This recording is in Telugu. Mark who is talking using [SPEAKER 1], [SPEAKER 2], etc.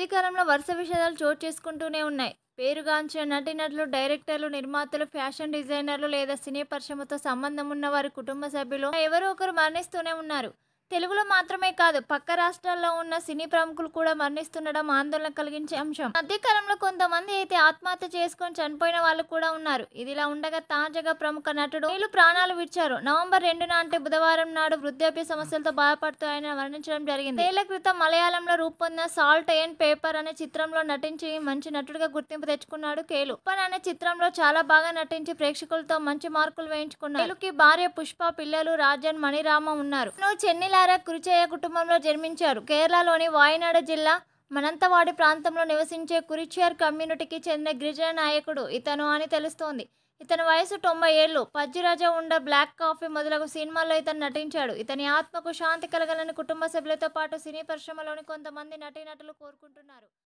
[SPEAKER 1] మధ్యకాలంలో వరుస విషయాలు చోటు చేసుకుంటూనే ఉన్నాయి పేరుగాంచిన నటులు డైరెక్టర్లు నిర్మాతలు ఫ్యాషన్ డిజైనర్లు లేదా సినీ పరిశ్రమతో సంబంధం ఉన్న వారి కుటుంబ సభ్యులు ఎవరో ఒకరు మరణిస్తూనే ఉన్నారు తెలుగులో మాత్రమే కాదు పక్క రాష్ట్రాల్లో ఉన్న సినీ ప్రముఖులు కూడా మరణిస్తుండడం ఆందోళన కలిగించే అంశం మధ్యకాలంలో కొంతమంది అయితే ఆత్మహత్య చేసుకొని చనిపోయిన వాళ్ళు కూడా ఉన్నారు ఇదిలా ఉండగా తాజాగా ప్రముఖ నటుడు వీళ్ళు ప్రాణాలు విడిచారు నవంబర్ రెండున అంటే బుధవారం నాడు వృద్ధాప్య సమస్యలతో బాధపడుతూ ఆయన మరణించడం జరిగింది ఏళ్ల క్రితం మలయాళంలో రూపొందిన సాల్ట్ అండ్ పేపర్ అనే చిత్రంలో నటించి మంచి నటుడిగా గుర్తింపు తెచ్చుకున్నాడు కేలు అనే చిత్రంలో చాలా బాగా నటించి ప్రేక్షకులతో మంచి మార్కులు వేయించుకున్నారు కేలుకి భార్య పుష్ప పిల్లలు రాజన్ మణిరామ ఉన్నారు చెన్నై టిఆర్ఎఫ్ కురిచేయ కుటుంబంలో జన్మించారు కేరళలోని వాయనాడ జిల్లా మనంతవాడి ప్రాంతంలో నివసించే కురిచేర్ కమ్యూనిటీకి చెందిన గిరిజన నాయకుడు ఇతను అని తెలుస్తోంది ఇతని వయసు తొంభై ఏళ్ళు పజ్జిరాజా ఉండ బ్లాక్ కాఫీ మొదలగు సినిమాల్లో ఇతను నటించాడు ఇతని ఆత్మకు శాంతి కలగాలని కుటుంబ సభ్యులతో పాటు సినీ పరిశ్రమలోని కొంతమంది నటీనటులు కోరుకుంటున్నారు